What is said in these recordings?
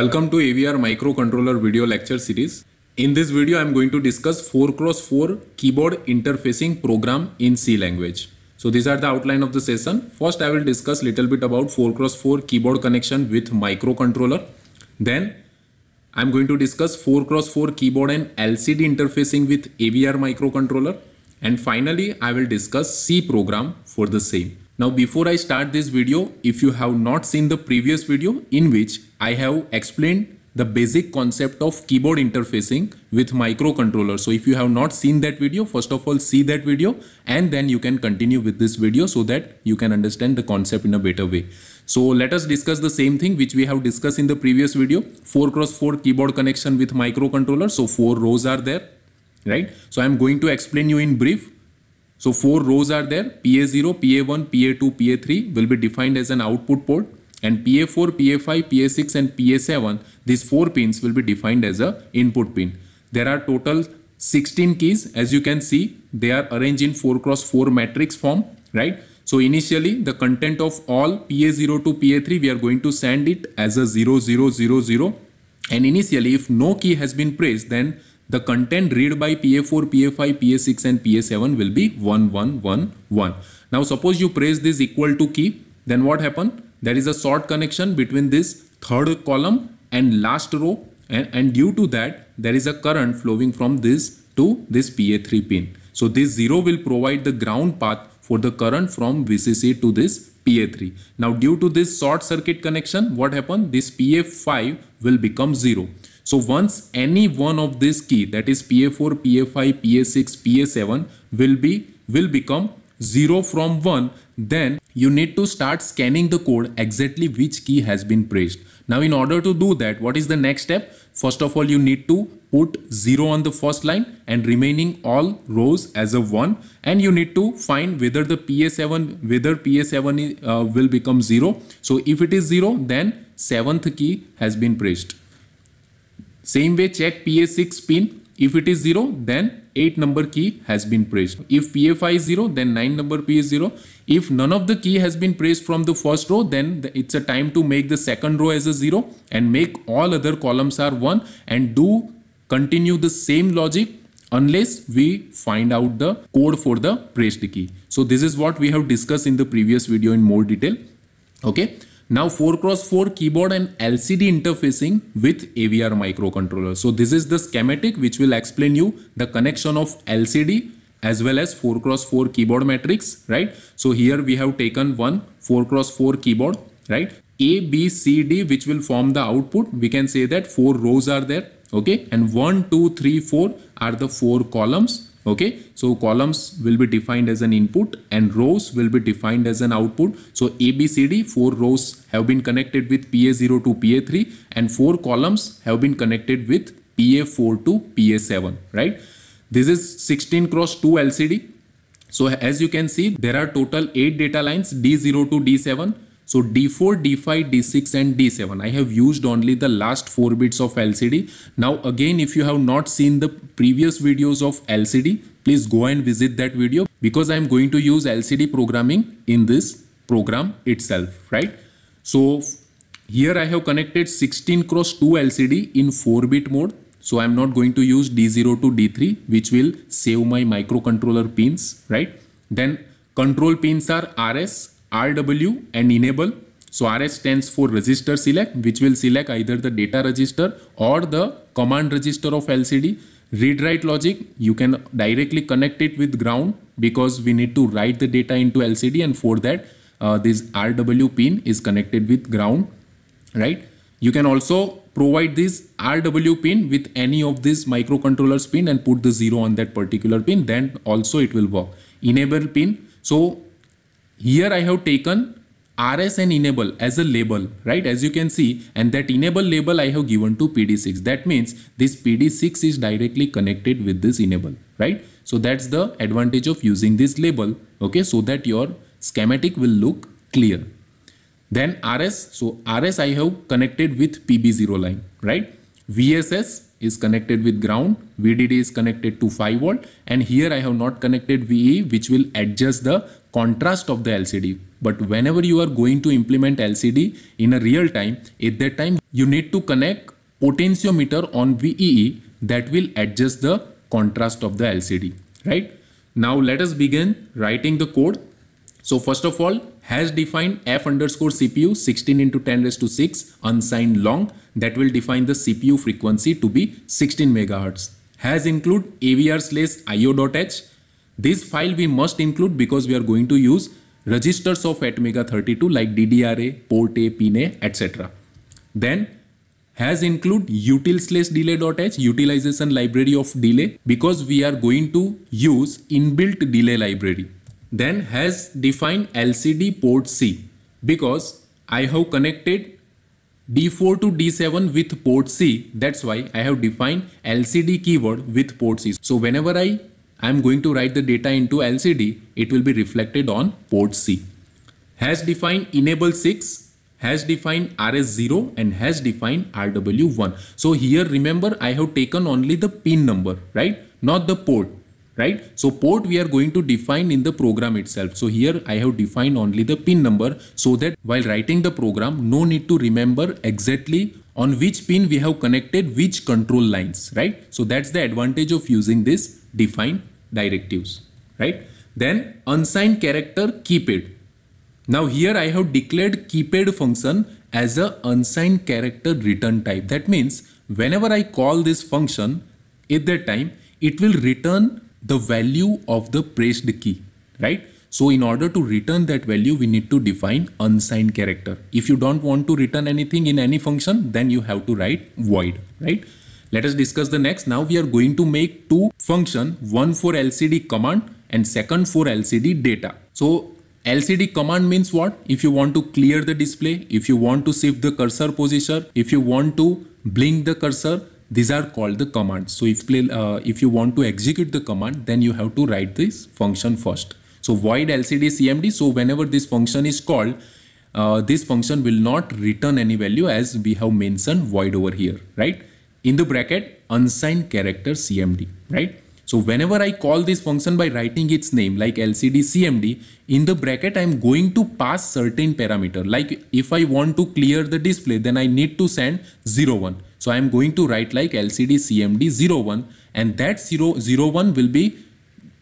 Welcome to AVR microcontroller video lecture series. In this video, I am going to discuss 4x4 keyboard interfacing program in C language. So these are the outline of the session. First, I will discuss little bit about 4x4 keyboard connection with microcontroller. Then I am going to discuss 4x4 keyboard and LCD interfacing with AVR microcontroller. And finally, I will discuss C program for the same. Now before I start this video, if you have not seen the previous video in which I have explained the basic concept of keyboard interfacing with microcontroller. So if you have not seen that video, first of all see that video and then you can continue with this video so that you can understand the concept in a better way. So let us discuss the same thing which we have discussed in the previous video 4 cross 4 keyboard connection with microcontroller. So 4 rows are there right. So I am going to explain you in brief so four rows are there. PA0, PA1, PA2, PA3 will be defined as an output port and PA4, PA5, PA6 and PA7 these four pins will be defined as a input pin. There are total 16 keys as you can see they are arranged in 4 cross 4 matrix form right. So initially the content of all PA0 to PA3 we are going to send it as a 0000 and initially if no key has been pressed then the content read by PA4, PA5, PA6 and PA7 will be 1111. Now suppose you press this equal to key, then what happen? There is a short connection between this third column and last row and, and due to that there is a current flowing from this to this PA3 pin. So this 0 will provide the ground path for the current from VCC to this PA3. Now due to this short circuit connection what happened? This PA5 will become 0. So once any one of this key that is PA4, PA5, PA6, PA7 will be will become 0 from 1 then you need to start scanning the code exactly which key has been pressed. Now in order to do that what is the next step? First of all you need to put 0 on the first line and remaining all rows as a 1 and you need to find whether the PA7 whether PA7 uh, will become 0. So if it is 0 then 7th key has been pressed. Same way check PA6 pin. If it is 0 then 8 number key has been pressed. If PFI is 0 then 9 number P is 0. If none of the key has been pressed from the first row then it's a time to make the second row as a 0 and make all other columns are 1 and do continue the same logic unless we find out the code for the pressed key. So this is what we have discussed in the previous video in more detail. Okay. Now 4 cross 4 keyboard and LCD interfacing with AVR microcontroller. So this is the schematic which will explain you the connection of LCD as well as 4 cross 4 keyboard matrix, right? So here we have taken one 4 cross 4 keyboard, right? A, B, C, D which will form the output. We can say that 4 rows are there, okay? And 1, 2, 3, 4 are the 4 columns okay so columns will be defined as an input and rows will be defined as an output so abcd four rows have been connected with pa0 to pa3 and four columns have been connected with pa4 to pa7 right this is 16 cross 2 lcd so as you can see there are total eight data lines d0 to d7 so D4, D5, D6 and D7. I have used only the last 4 bits of LCD. Now again if you have not seen the previous videos of LCD, please go and visit that video because I am going to use LCD programming in this program itself, right? So here I have connected 16 cross 2 LCD in 4 bit mode. So I'm not going to use D0 to D3 which will save my microcontroller pins, right? Then control pins are RS, RW and enable. So RS stands for register select which will select either the data register or the command register of LCD. Read write logic you can directly connect it with ground because we need to write the data into LCD and for that uh, this RW pin is connected with ground right. You can also provide this RW pin with any of these microcontroller's pin and put the zero on that particular pin then also it will work. Enable pin so here I have taken RS and enable as a label, right? As you can see, and that enable label I have given to PD6. That means this PD6 is directly connected with this enable, right? So that's the advantage of using this label, okay? So that your schematic will look clear. Then RS, so RS I have connected with PB0 line, right? VSS is connected with ground, VDD is connected to 5 volt and here I have not connected VE which will adjust the contrast of the LCD. But whenever you are going to implement LCD in a real time, at that time you need to connect potentiometer on VEE that will adjust the contrast of the LCD, right? Now let us begin writing the code. So first of all, has defined f underscore CPU 16 into 10 raised to 6 unsigned long that will define the CPU frequency to be 16 megahertz. Has include avr slash io.h. This file we must include because we are going to use registers of Atmega 32 like DDRA, PortA, PNA, etc. Then has include util slash delay.h utilization library of delay because we are going to use inbuilt delay library then has defined LCD port C because I have connected D4 to D7 with port C. That's why I have defined LCD keyword with port C. So whenever I am going to write the data into LCD, it will be reflected on port C. Has defined enable 6, has defined RS0 and has defined RW1. So here remember I have taken only the pin number, right? Not the port right? So port we are going to define in the program itself. So here I have defined only the pin number so that while writing the program, no need to remember exactly on which pin we have connected which control lines, right? So that's the advantage of using this define directives, right? Then unsigned character keypad. Now here I have declared keypad function as a unsigned character return type. That means whenever I call this function at that time, it will return the value of the pressed key, right? So in order to return that value, we need to define unsigned character. If you don't want to return anything in any function, then you have to write void, right? Let us discuss the next. Now we are going to make two function, one for LCD command and second for LCD data. So LCD command means what? If you want to clear the display, if you want to shift the cursor position, if you want to blink the cursor, these are called the commands so if uh, if you want to execute the command then you have to write this function first so void lcd cmd so whenever this function is called uh, this function will not return any value as we have mentioned void over here right in the bracket unsigned character cmd right so whenever I call this function by writing its name like LCD CMD, in the bracket I'm going to pass certain parameter. Like if I want to clear the display, then I need to send 01. So I'm going to write like LCD CMD 01 and that 0, 01 will be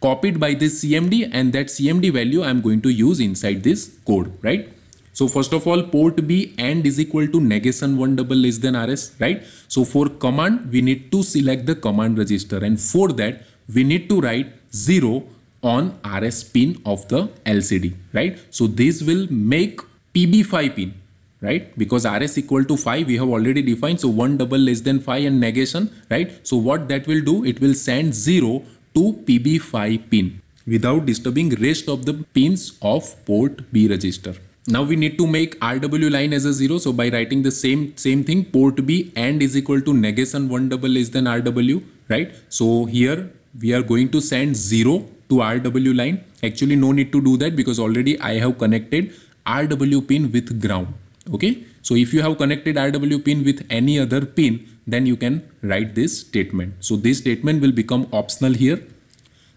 copied by this CMD and that CMD value I'm going to use inside this code, right? So first of all, port B and is equal to negation 1 double less than RS, right? So for command, we need to select the command register and for that, we need to write 0 on RS pin of the LCD, right? So this will make PB5 pin right? Because RS equal to 5 we have already defined. So 1 double less than 5 and negation, right? So what that will do, it will send 0 to PB5 pin without disturbing rest of the pins of port B register. Now we need to make RW line as a 0. So by writing the same, same thing, port B and is equal to negation 1 double less than RW, right? So here we are going to send 0 to RW line. Actually no need to do that because already I have connected RW pin with ground. Okay. So if you have connected RW pin with any other pin, then you can write this statement. So this statement will become optional here.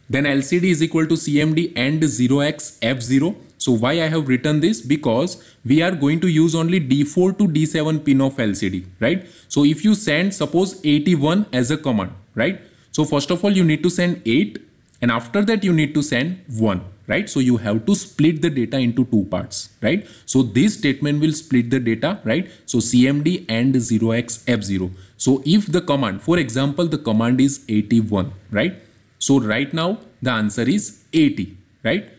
Then LCD is equal to CMD and 0x F0. So why I have written this? Because we are going to use only D4 to D7 pin of LCD, right? So if you send suppose 81 as a command, right? So first of all, you need to send 8 and after that you need to send 1 right? So you have to split the data into two parts, right? So this statement will split the data, right? So CMD and 0xF0. So if the command, for example, the command is 81, right? So right now the answer is 80, right?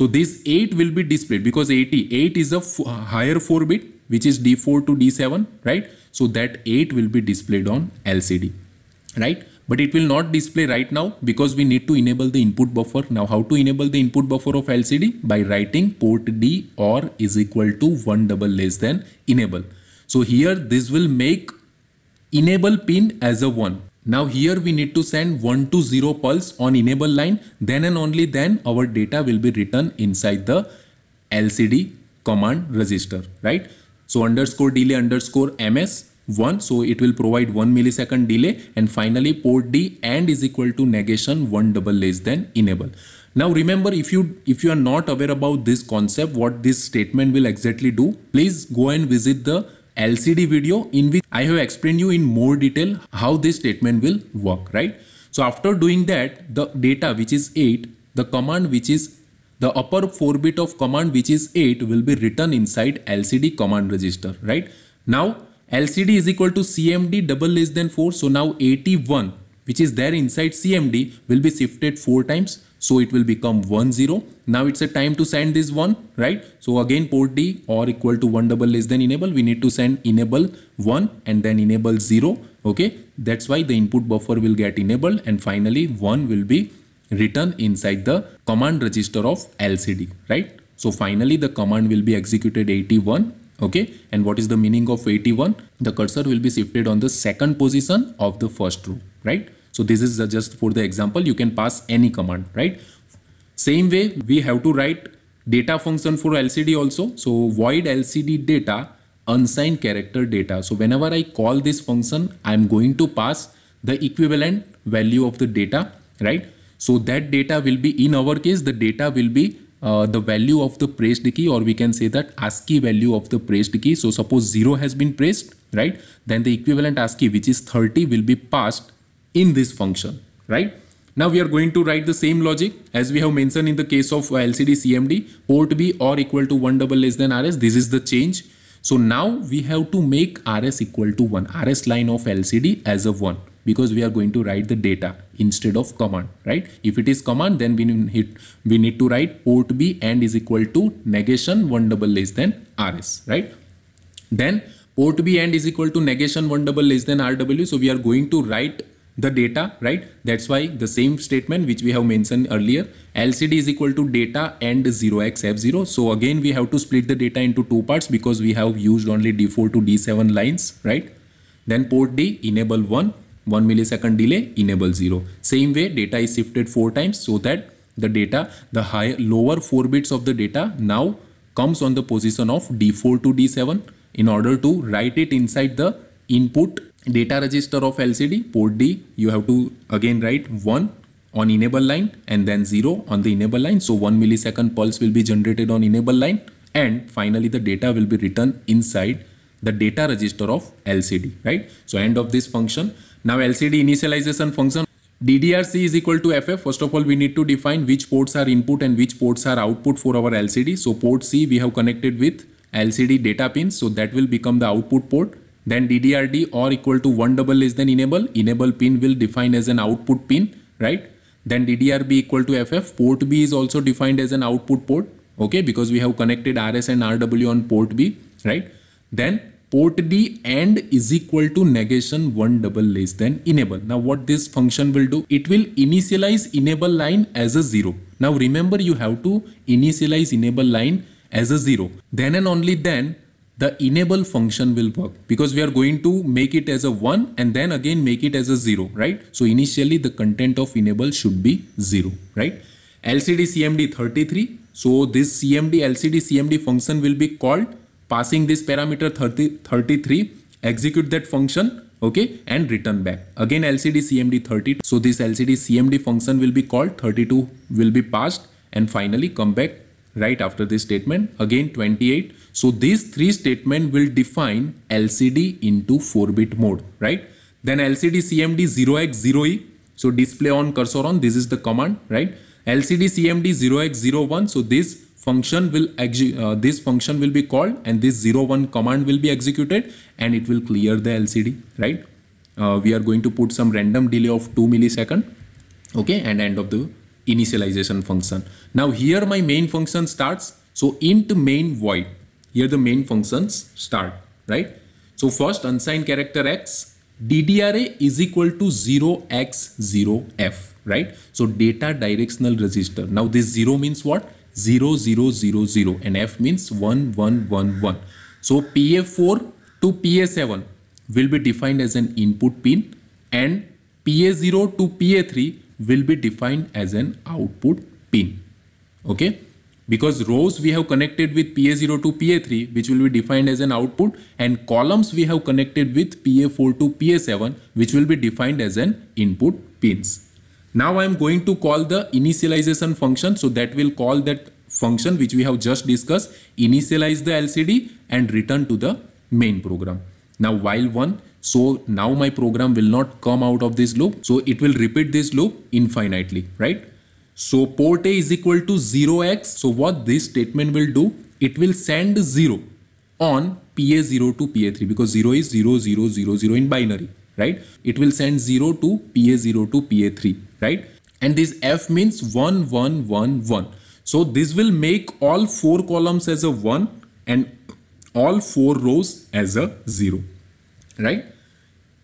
So this 8 will be displayed because 80, 8 is a higher 4 bit which is D4 to D7, right? So that 8 will be displayed on LCD, right? but it will not display right now because we need to enable the input buffer. Now how to enable the input buffer of LCD? By writing port D or is equal to 1 double less than enable. So here this will make enable pin as a 1. Now here we need to send 1 to 0 pulse on enable line then and only then our data will be written inside the LCD command register right. So underscore delay underscore ms 1 so it will provide 1 millisecond delay and finally port d and is equal to negation 1 double less than enable now remember if you if you are not aware about this concept what this statement will exactly do please go and visit the LCD video in which I have explained you in more detail how this statement will work right so after doing that the data which is 8 the command which is the upper 4 bit of command which is 8 will be written inside LCD command register right now LCD is equal to CMD double less than 4. So now 81 which is there inside CMD will be shifted 4 times. So it will become 1 0. Now it's a time to send this one, right? So again port D or equal to 1 double less than enable. We need to send enable 1 and then enable 0. Okay. That's why the input buffer will get enabled and finally 1 will be written inside the command register of LCD, right? So finally the command will be executed 81 okay and what is the meaning of 81 the cursor will be shifted on the second position of the first row right so this is just for the example you can pass any command right same way we have to write data function for lcd also so void lcd data unsigned character data so whenever i call this function i am going to pass the equivalent value of the data right so that data will be in our case the data will be uh, the value of the pressed key or we can say that ASCII value of the pressed key. So suppose 0 has been pressed, right? Then the equivalent ASCII which is 30 will be passed in this function, right? Now we are going to write the same logic as we have mentioned in the case of LCD CMD port B or equal to 1 double less than RS. This is the change. So now we have to make RS equal to 1, RS line of LCD as a 1 because we are going to write the data instead of command, right? If it is command, then we need, we need to write port B and is equal to negation one double less than RS, right? Then port B and is equal to negation one double less than RW. So we are going to write the data, right? That's why the same statement which we have mentioned earlier, LCD is equal to data and 0xF0. So again, we have to split the data into two parts because we have used only D4 to D7 lines, right? Then port D enable 1 1 millisecond delay enable 0. Same way data is shifted 4 times so that the data the higher lower 4 bits of the data now comes on the position of D4 to D7 in order to write it inside the input data register of LCD port D you have to again write 1 on enable line and then 0 on the enable line so 1 millisecond pulse will be generated on enable line and finally the data will be written inside the data register of LCD right so end of this function now LCD initialization function DDRC is equal to FF. First of all, we need to define which ports are input and which ports are output for our LCD. So port C we have connected with LCD data pins. So that will become the output port. Then DDRD or equal to 1 double is then enable. Enable pin will define as an output pin, right? Then DDRB equal to FF. Port B is also defined as an output port, okay? Because we have connected RS and RW on port B, right? Then port D and is equal to negation 1 double less than enable. Now what this function will do? It will initialize enable line as a 0. Now remember you have to initialize enable line as a 0. Then and only then the enable function will work because we are going to make it as a 1 and then again make it as a 0, right? So initially the content of enable should be 0, right? LCD CMD 33. So this CMD LCD CMD function will be called passing this parameter 30, 33, execute that function okay and return back again lcd cmd 30 so this lcd cmd function will be called 32 will be passed and finally come back right after this statement again 28 so these three statement will define lcd into 4 bit mode right then lcd cmd 0x0e so display on cursor on this is the command right lcd cmd 0x01 so this function will uh, this function will be called and this 01 command will be executed and it will clear the LCD right uh, we are going to put some random delay of 2 millisecond okay and end of the initialization function now here my main function starts so int main void here the main functions start right so first unsigned character x DDRA is equal to 0x0f right so data directional register now this 0 means what 0, 0, 0, 0 and F means 1, 1, 1, 1. So PA4 to PA7 will be defined as an input pin and PA0 to PA3 will be defined as an output pin. Okay. Because rows we have connected with PA0 to PA3 which will be defined as an output and columns we have connected with PA4 to PA7 which will be defined as an input pins. Now I am going to call the initialization function. So that will call that function which we have just discussed, initialize the LCD and return to the main program. Now while one, so now my program will not come out of this loop. So it will repeat this loop infinitely, right? So port A is equal to 0x. So what this statement will do, it will send 0 on PA0 to PA3 because 0 is 0000 in binary right? It will send 0 to PA0 to PA3, right? And this F means 1, 1, 1, 1. So this will make all four columns as a 1 and all four rows as a 0, right?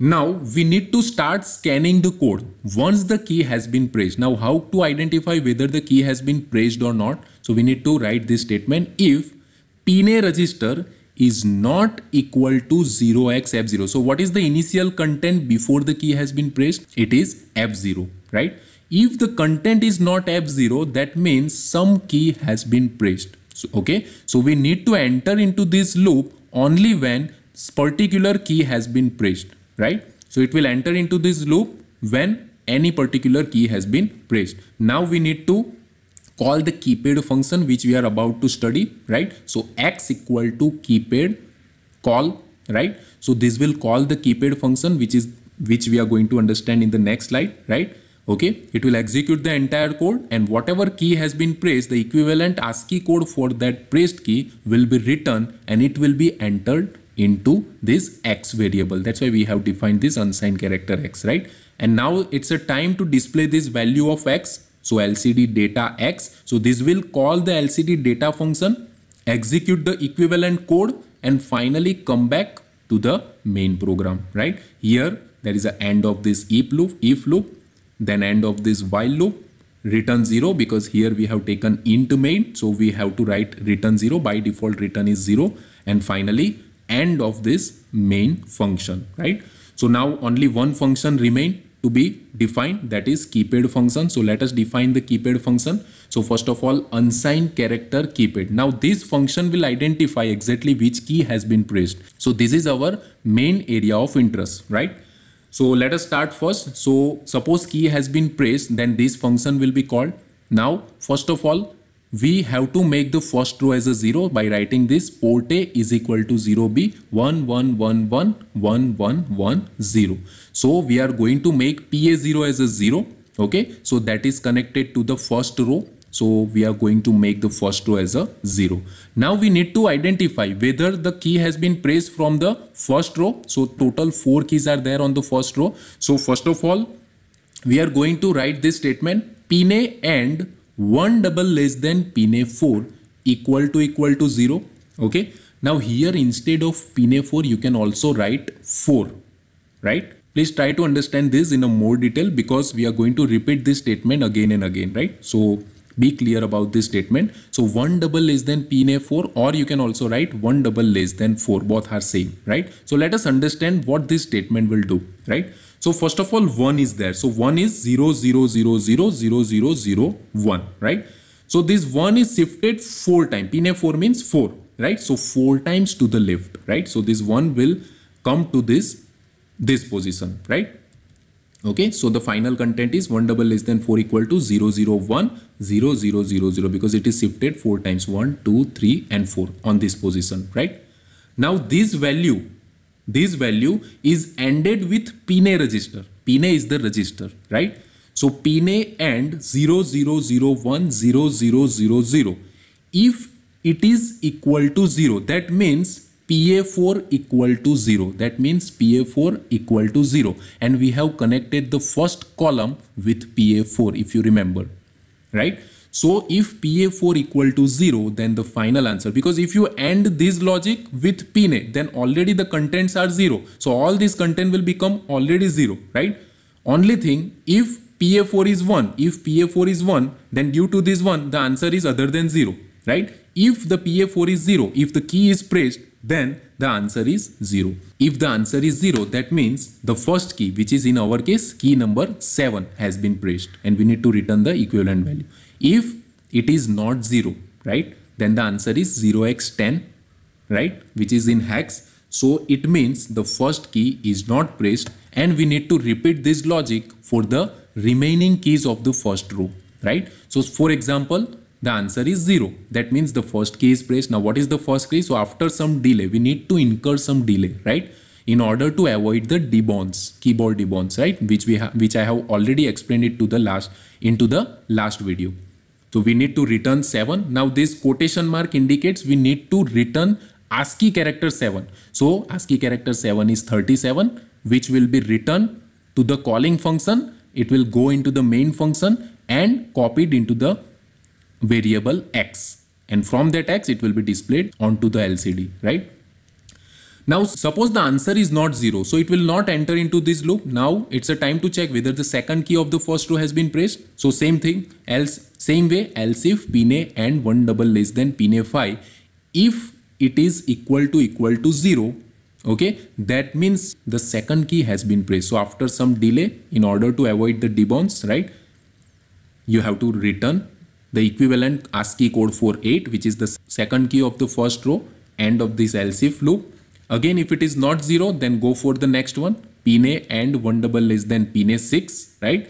Now we need to start scanning the code once the key has been pressed. Now how to identify whether the key has been pressed or not. So we need to write this statement if PNA register is not equal to 0x f0. So what is the initial content before the key has been pressed? It is f0, right? If the content is not f0, that means some key has been pressed. So, okay, so we need to enter into this loop only when this particular key has been pressed, right? So it will enter into this loop when any particular key has been pressed. Now we need to call the keypad function which we are about to study, right? So x equal to keypad call, right? So this will call the keypad function which is which we are going to understand in the next slide, right? Okay, it will execute the entire code and whatever key has been pressed, the equivalent ASCII code for that pressed key will be written and it will be entered into this x variable. That's why we have defined this unsigned character x, right? And now it's a time to display this value of x so LCD data X. So this will call the LCD data function, execute the equivalent code and finally come back to the main program, right? Here there is a end of this if loop, if loop, then end of this while loop, return 0 because here we have taken int main. So we have to write return 0 by default return is 0 and finally end of this main function, right? So now only one function remain to be defined that is keypad function. So let us define the keypad function. So first of all unsigned character keypad. Now this function will identify exactly which key has been pressed. So this is our main area of interest right. So let us start first. So suppose key has been pressed then this function will be called. Now first of all we have to make the first row as a 0 by writing this port A is equal to 0B 1 1 1 1 1 1 1 0. So we are going to make PA0 as a 0 okay so that is connected to the first row so we are going to make the first row as a 0. Now we need to identify whether the key has been pressed from the first row. So total 4 keys are there on the first row. So first of all we are going to write this statement p a and 1 double less than pina 4 equal to equal to 0. Okay. Now here instead of pina 4 you can also write 4. Right. Please try to understand this in a more detail because we are going to repeat this statement again and again. Right. So be clear about this statement. So 1 double less than pina 4 or you can also write 1 double less than 4. Both are same. Right. So let us understand what this statement will do. Right. So first of all, 1 is there. So 1 is 0, 0, 0, 0, 0, 0, 0, 1, right? So this 1 is shifted 4 times. Pina 4 means 4, right? So 4 times to the left, right? So this 1 will come to this, this position, right? Okay, so the final content is 1 double less than 4 equal to 0, 0, 1, 0, 0, 0, 0 because it is shifted 4 times 1, 2, 3 and 4 on this position, right? Now this value this value is ended with pine register pine is the register right so pine and 0001 0000 if it is equal to 0 that means PA4 equal to 0 that means PA4 equal to 0 and we have connected the first column with PA4 if you remember right so if PA4 equal to 0, then the final answer, because if you end this logic with PNA, then already the contents are 0. So all this content will become already 0, right? Only thing, if PA4 is 1, if PA4 is 1, then due to this 1, the answer is other than 0, right? If the PA4 is 0, if the key is pressed, then the answer is 0. If the answer is 0, that means the first key, which is in our case, key number 7 has been pressed and we need to return the equivalent value. If it is not 0, right, then the answer is 0x10, right, which is in hex. So it means the first key is not pressed and we need to repeat this logic for the remaining keys of the first row, right. So for example, the answer is 0. That means the first key is pressed. Now what is the first key? So after some delay, we need to incur some delay, right? In order to avoid the debonds, keyboard debonds, right? Which we which I have already explained it to the last into the last video. So we need to return 7. Now this quotation mark indicates we need to return ASCII character 7. So ASCII character 7 is 37 which will be returned to the calling function. It will go into the main function and copied into the variable x and from that x it will be displayed onto the LCD right. Now suppose the answer is not 0. So it will not enter into this loop. Now it's a time to check whether the second key of the first row has been pressed. So same thing else same way else if pna and 1 double less than pna 5 if it is equal to equal to 0 okay that means the second key has been pressed so after some delay in order to avoid the debounce right you have to return the equivalent ASCII code for 8 which is the second key of the first row end of this else if loop Again, if it is not 0, then go for the next one. Pine and 1 double less than Pine 6, right?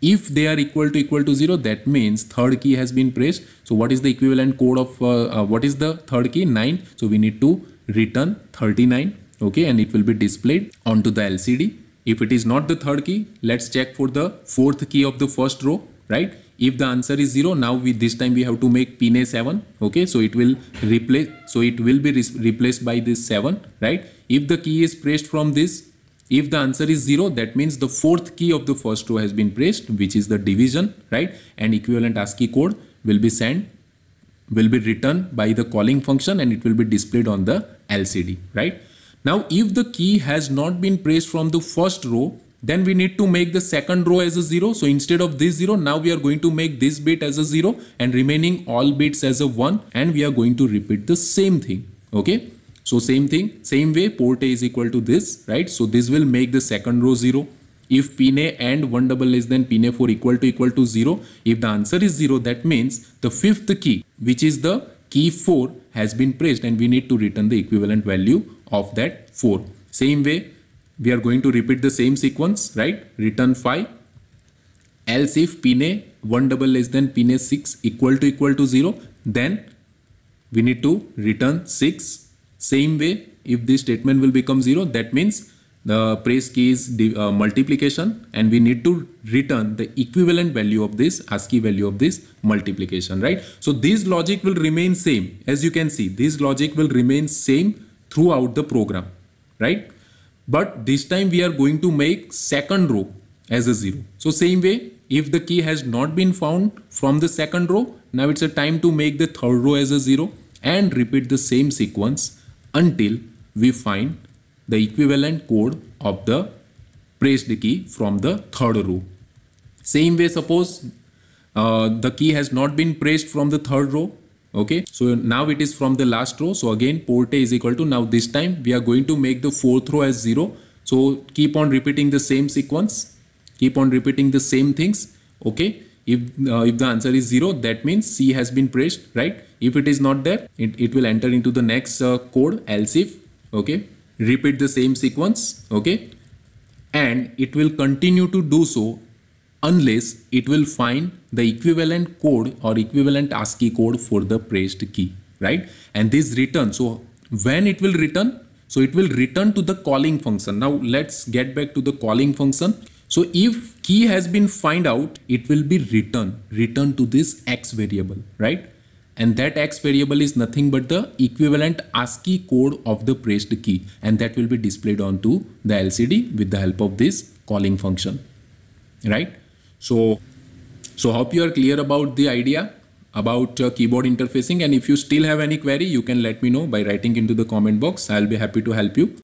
If they are equal to equal to 0, that means third key has been pressed. So what is the equivalent code of, uh, uh, what is the third key? 9. So we need to return 39, okay? And it will be displayed onto the LCD. If it is not the third key, let's check for the fourth key of the first row, right? if the answer is 0 now we this time we have to make pina 7 okay so it will replace so it will be replaced by this 7 right if the key is pressed from this if the answer is 0 that means the fourth key of the first row has been pressed which is the division right and equivalent ASCII code will be sent will be written by the calling function and it will be displayed on the LCD right now if the key has not been pressed from the first row then we need to make the second row as a 0. So instead of this 0, now we are going to make this bit as a 0 and remaining all bits as a 1 and we are going to repeat the same thing. Okay. So same thing, same way port A is equal to this, right? So this will make the second row 0. If pin A and 1 double is than pin A4 equal to equal to 0, if the answer is 0, that means the fifth key, which is the key 4 has been pressed and we need to return the equivalent value of that 4. Same way we are going to repeat the same sequence, right? Return 5. Else if pine 1 double less than pine 6 equal to equal to 0, then we need to return 6. Same way, if this statement will become 0, that means the press key is the, uh, multiplication and we need to return the equivalent value of this ASCII value of this multiplication, right? So this logic will remain same. As you can see, this logic will remain same throughout the program, right? but this time we are going to make second row as a 0. So same way if the key has not been found from the second row now it's a time to make the third row as a 0 and repeat the same sequence until we find the equivalent code of the pressed key from the third row. Same way suppose uh, the key has not been pressed from the third row okay so now it is from the last row so again porte is equal to now this time we are going to make the fourth row as zero so keep on repeating the same sequence keep on repeating the same things okay if uh, if the answer is zero that means c has been pressed right if it is not there it, it will enter into the next uh, code else if okay repeat the same sequence okay and it will continue to do so unless it will find the equivalent code or equivalent ASCII code for the pressed key, right? And this return, so when it will return, so it will return to the calling function. Now let's get back to the calling function. So if key has been find out, it will be return, return to this X variable, right? And that X variable is nothing but the equivalent ASCII code of the pressed key. And that will be displayed onto the LCD with the help of this calling function, right? So, so hope you are clear about the idea about uh, keyboard interfacing and if you still have any query you can let me know by writing into the comment box. I'll be happy to help you.